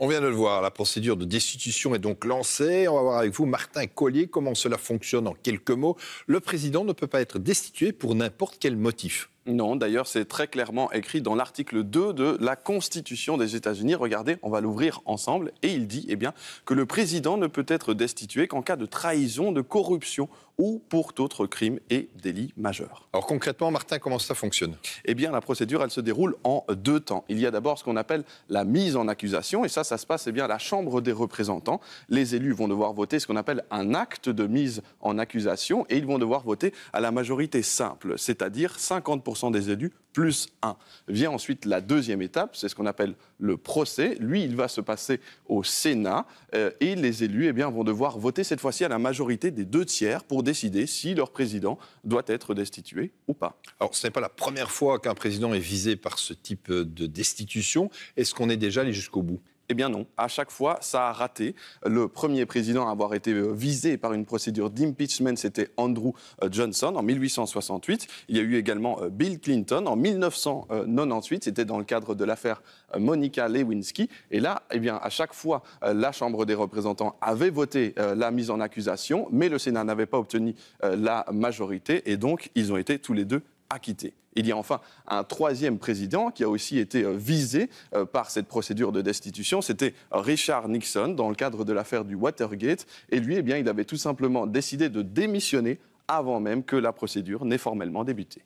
On vient de le voir, la procédure de destitution est donc lancée. On va voir avec vous Martin Collier comment cela fonctionne en quelques mots. Le président ne peut pas être destitué pour n'importe quel motif. Non, d'ailleurs, c'est très clairement écrit dans l'article 2 de la Constitution des États-Unis. Regardez, on va l'ouvrir ensemble. Et il dit eh bien, que le président ne peut être destitué qu'en cas de trahison, de corruption ou pour d'autres crimes et délits majeurs. Alors concrètement, Martin, comment ça fonctionne Eh bien, la procédure, elle se déroule en deux temps. Il y a d'abord ce qu'on appelle la mise en accusation, et ça, ça se passe eh bien, à la Chambre des représentants. Les élus vont devoir voter ce qu'on appelle un acte de mise en accusation, et ils vont devoir voter à la majorité simple, c'est-à-dire 50% des élus, plus 1. Vient ensuite la deuxième étape, c'est ce qu'on appelle le procès. Lui, il va se passer au Sénat euh, et les élus eh bien, vont devoir voter cette fois-ci à la majorité des deux tiers pour décider si leur président doit être destitué ou pas. Alors, ce n'est pas la première fois qu'un président est visé par ce type de destitution. Est-ce qu'on est déjà allé jusqu'au bout eh bien non, à chaque fois, ça a raté. Le premier président à avoir été euh, visé par une procédure d'impeachment, c'était Andrew euh, Johnson en 1868. Il y a eu également euh, Bill Clinton en 1998. C'était dans le cadre de l'affaire Monica Lewinsky. Et là, eh bien, à chaque fois, la Chambre des représentants avait voté la mise en accusation, mais le Sénat n'avait pas obtenu la majorité. Et donc, ils ont été tous les deux il y a enfin un troisième président qui a aussi été euh, visé euh, par cette procédure de destitution. C'était Richard Nixon dans le cadre de l'affaire du Watergate. Et lui, eh bien, il avait tout simplement décidé de démissionner avant même que la procédure n'ait formellement débuté.